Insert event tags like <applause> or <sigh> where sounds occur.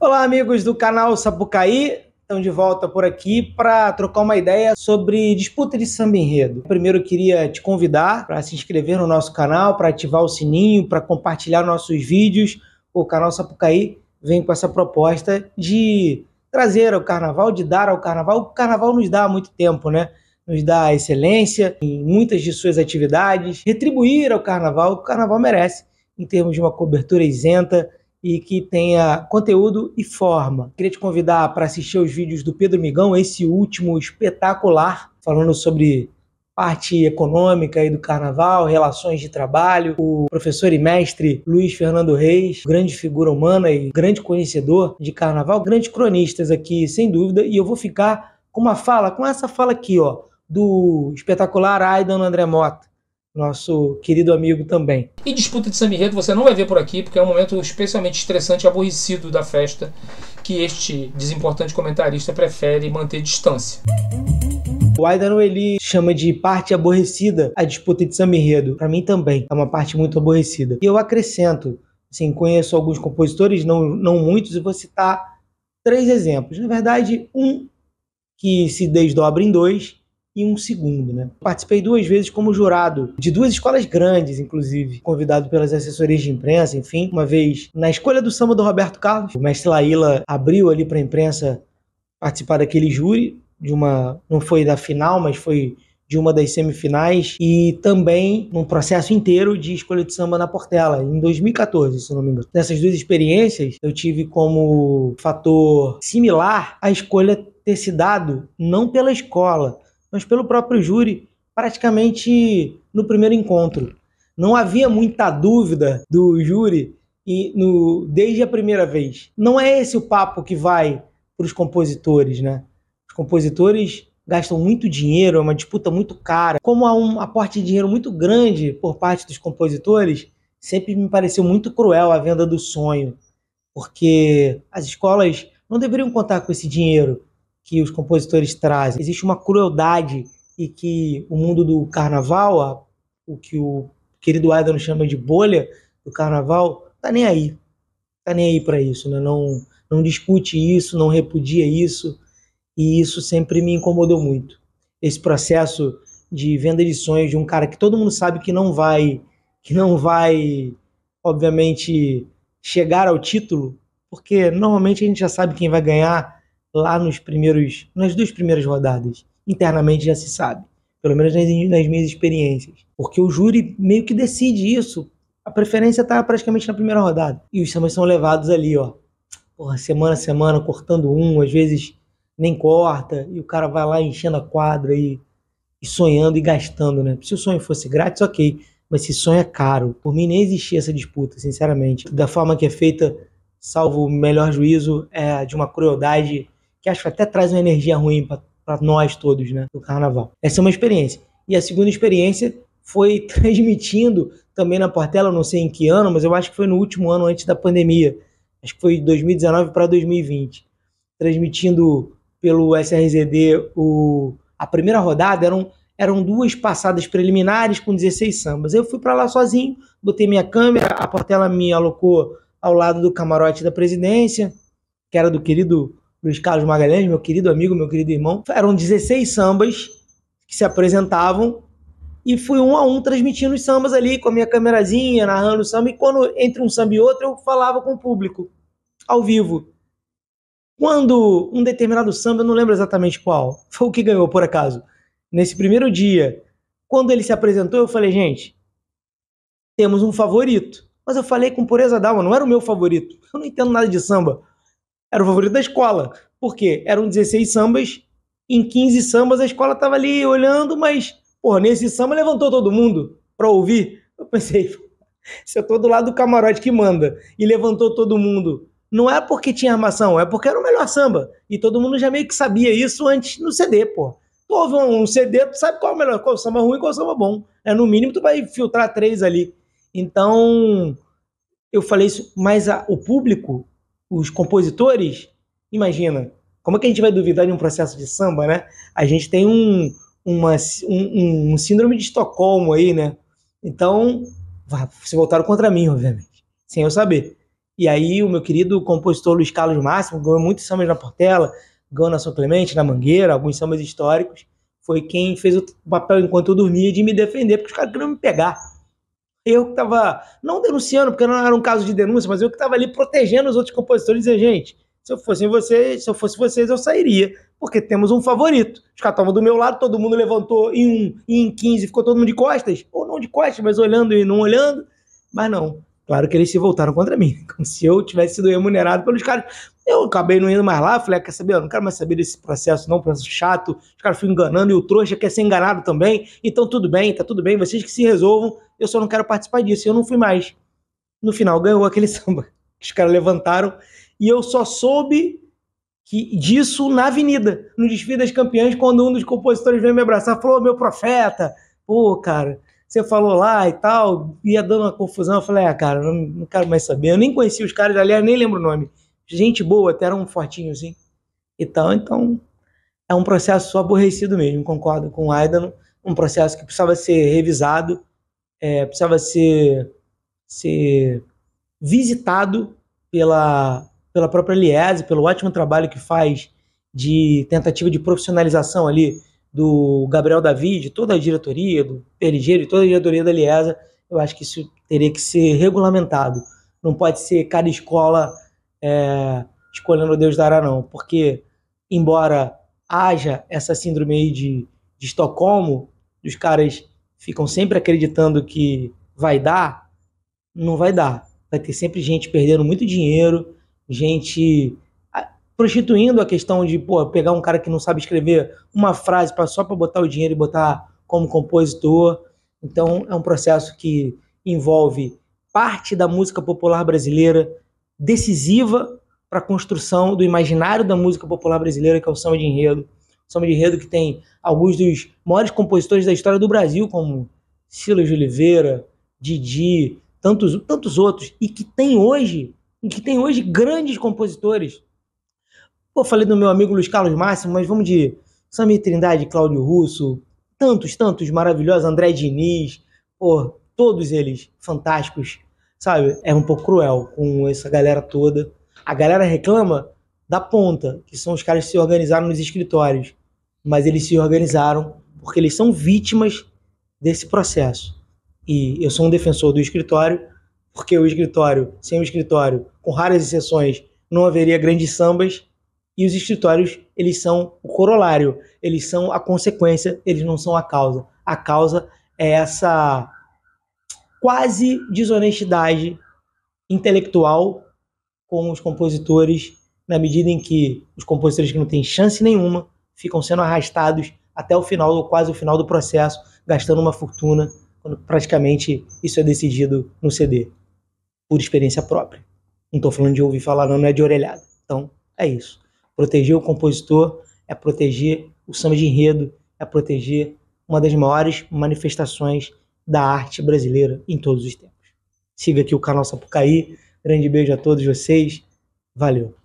Olá, amigos do canal Sapucaí. Estão de volta por aqui para trocar uma ideia sobre disputa de samba enredo. Primeiro, eu queria te convidar para se inscrever no nosso canal, para ativar o sininho, para compartilhar nossos vídeos. O canal Sapucaí vem com essa proposta de trazer ao carnaval, de dar ao carnaval. O carnaval nos dá há muito tempo, né? Nos dá excelência em muitas de suas atividades. Retribuir ao carnaval, o carnaval merece, em termos de uma cobertura isenta, e que tenha conteúdo e forma. Queria te convidar para assistir os vídeos do Pedro Migão, esse último espetacular, falando sobre parte econômica aí do carnaval, relações de trabalho, o professor e mestre Luiz Fernando Reis, grande figura humana e grande conhecedor de carnaval, grandes cronistas aqui, sem dúvida, e eu vou ficar com uma fala, com essa fala aqui, ó, do espetacular Aidan André Mota nosso querido amigo também. E disputa de samba você não vai ver por aqui, porque é um momento especialmente estressante e aborrecido da festa que este desimportante comentarista prefere manter distância. O Aidano ele chama de parte aborrecida a disputa de samba Para mim também é uma parte muito aborrecida. E eu acrescento, assim, conheço alguns compositores, não, não muitos, e vou citar três exemplos. Na verdade, um que se desdobra em dois e um segundo, né? Participei duas vezes como jurado de duas escolas grandes, inclusive, convidado pelas assessorias de imprensa, enfim. Uma vez na escolha do samba do Roberto Carlos, o mestre Laíla abriu ali para a imprensa participar daquele júri de uma, não foi da final, mas foi de uma das semifinais e também num processo inteiro de escolha de samba na Portela, em 2014, se não me engano. Nessas duas experiências, eu tive como fator similar a escolha ter se dado não pela escola, mas pelo próprio júri, praticamente no primeiro encontro. Não havia muita dúvida do júri e no, desde a primeira vez. Não é esse o papo que vai para os compositores, né? Os compositores gastam muito dinheiro, é uma disputa muito cara. Como há um aporte de dinheiro muito grande por parte dos compositores, sempre me pareceu muito cruel a venda do sonho, porque as escolas não deveriam contar com esse dinheiro que os compositores trazem. Existe uma crueldade e que o mundo do carnaval, o que o querido Adam chama de bolha do carnaval, tá nem aí. Tá nem aí para isso, né? Não, não discute isso, não repudia isso, e isso sempre me incomodou muito. Esse processo de venda de sonhos de um cara que todo mundo sabe que não vai que não vai obviamente chegar ao título, porque normalmente a gente já sabe quem vai ganhar, lá nos primeiros, nas duas primeiras rodadas. Internamente já se sabe, pelo menos nas, nas minhas experiências, porque o júri meio que decide isso. A preferência está praticamente na primeira rodada e os sambas são levados ali, ó, porra, semana a semana cortando um, às vezes nem corta e o cara vai lá enchendo a quadra e, e sonhando e gastando, né? Se o sonho fosse grátis, ok mas esse sonho é caro. Por mim nem existia essa disputa, sinceramente. Da forma que é feita, salvo o melhor juízo, é de uma crueldade que acho que até traz uma energia ruim para nós todos, né, do carnaval. Essa é uma experiência. E a segunda experiência foi <laughs> transmitindo também na Portela, não sei em que ano, mas eu acho que foi no último ano antes da pandemia. Acho que foi de 2019 para 2020. Transmitindo pelo SRZD o, a primeira rodada, eram, eram duas passadas preliminares com 16 sambas. Eu fui para lá sozinho, botei minha câmera, a Portela me alocou ao lado do camarote da presidência, que era do querido Luiz Carlos Magalhães, meu querido amigo, meu querido irmão. Eram 16 sambas que se apresentavam e fui um a um transmitindo os sambas ali com a minha camerazinha, narrando o samba. E quando entre um samba e outro, eu falava com o público, ao vivo. Quando um determinado samba, eu não lembro exatamente qual, <laughs> foi o que ganhou, por acaso. Nesse primeiro dia, quando ele se apresentou, eu falei, gente, temos um favorito. Mas eu falei com pureza d'alma, não era o meu favorito. Eu não entendo nada de samba era o favorito da escola. Por quê? Eram 16 sambas, em 15 sambas a escola estava ali olhando, mas, porra, nesse samba levantou todo mundo para ouvir. Eu pensei, <laughs> se eu tô do lado do camarote que manda e levantou todo mundo, não é porque tinha armação, é porque era o melhor samba. E todo mundo já meio que sabia isso antes no CD, porra. Tu ouve um CD, tu sabe qual é o melhor, qual é o samba ruim e qual é o samba bom. É, no mínimo, tu vai filtrar três ali. Então, eu falei isso, mas a, o público os compositores, imagina, como é que a gente vai duvidar de um processo de samba, né? A gente tem um, uma, um, um síndrome de Estocolmo aí, né? Então, se voltaram contra mim, obviamente, sem eu saber. E aí, o meu querido compositor Luiz Carlos Máximo ganhou muitos sambas na Portela, ganhou na São Clemente, na Mangueira, alguns sambas históricos. Foi quem fez o papel enquanto eu dormia de me defender, porque os caras queriam me pegar eu que estava, não denunciando, porque não era um caso de denúncia, mas eu que estava ali protegendo os outros compositores e dizer, gente, se eu fosse vocês, se eu fosse vocês, eu sairia, porque temos um favorito. Os caras estavam do meu lado, todo mundo levantou em um, em 15, ficou todo mundo de costas, ou não de costas, mas olhando e não olhando, mas não. Claro que eles se voltaram contra mim, <laughs> como se eu tivesse sido remunerado pelos caras. Eu acabei não indo mais lá, falei, ah, quer saber? Eu não quero mais saber desse processo, não, processo chato. Os caras ficam enganando e o trouxa quer ser enganado também. Então tudo bem, tá tudo bem, vocês que se resolvam, eu só não quero participar disso. Eu não fui mais. No final ganhou aquele <laughs> samba. Os caras levantaram e eu só soube que disso na avenida, no desfile das campeãs, quando um dos compositores veio me abraçar, falou: "Meu profeta, pô, cara, você falou lá e tal, ia dando uma confusão. Eu falei, ah, cara, não, não quero mais saber. Eu nem conheci os caras, aliás, nem lembro o nome. Gente boa, até era um fortinho assim e tal. Então, é um processo aborrecido mesmo, concordo com o Aidan. Um processo que precisava ser revisado, é, precisava ser, ser visitado pela, pela própria Liese, pelo ótimo trabalho que faz de tentativa de profissionalização ali do Gabriel David, toda a diretoria, do Perligeiro e toda a diretoria da Liesa, eu acho que isso teria que ser regulamentado. Não pode ser cada escola é, escolhendo o Deus dará, não. Porque, embora haja essa síndrome aí de, de Estocolmo, os caras ficam sempre acreditando que vai dar, não vai dar. Vai ter sempre gente perdendo muito dinheiro, gente prostituindo a questão de pô, pegar um cara que não sabe escrever uma frase para só para botar o dinheiro e botar como compositor. Então é um processo que envolve parte da música popular brasileira decisiva para a construção do imaginário da música popular brasileira, que é o samba de enredo. O samba de enredo que tem alguns dos maiores compositores da história do Brasil, como Silas de Oliveira, Didi, tantos, tantos outros, e que tem hoje, e que tem hoje grandes compositores Pô, falei do meu amigo Luiz Carlos Máximo, mas vamos de Samir Trindade, Cláudio Russo, tantos, tantos maravilhosos, André Diniz, pô, todos eles fantásticos, sabe? É um pouco cruel com essa galera toda. A galera reclama da ponta, que são os caras que se organizaram nos escritórios, mas eles se organizaram porque eles são vítimas desse processo. E eu sou um defensor do escritório, porque o escritório, sem o escritório, com raras exceções, não haveria grandes sambas e os escritórios, eles são o corolário, eles são a consequência, eles não são a causa. A causa é essa quase desonestidade intelectual com os compositores, na medida em que os compositores que não têm chance nenhuma ficam sendo arrastados até o final, ou quase o final do processo, gastando uma fortuna, quando praticamente isso é decidido no CD, por experiência própria. Não estou falando de ouvir falar, não, não é de orelhada. Então, é isso. Proteger o compositor é proteger o samba de enredo, é proteger uma das maiores manifestações da arte brasileira em todos os tempos. Siga aqui o canal Sapucaí. Grande beijo a todos vocês. Valeu!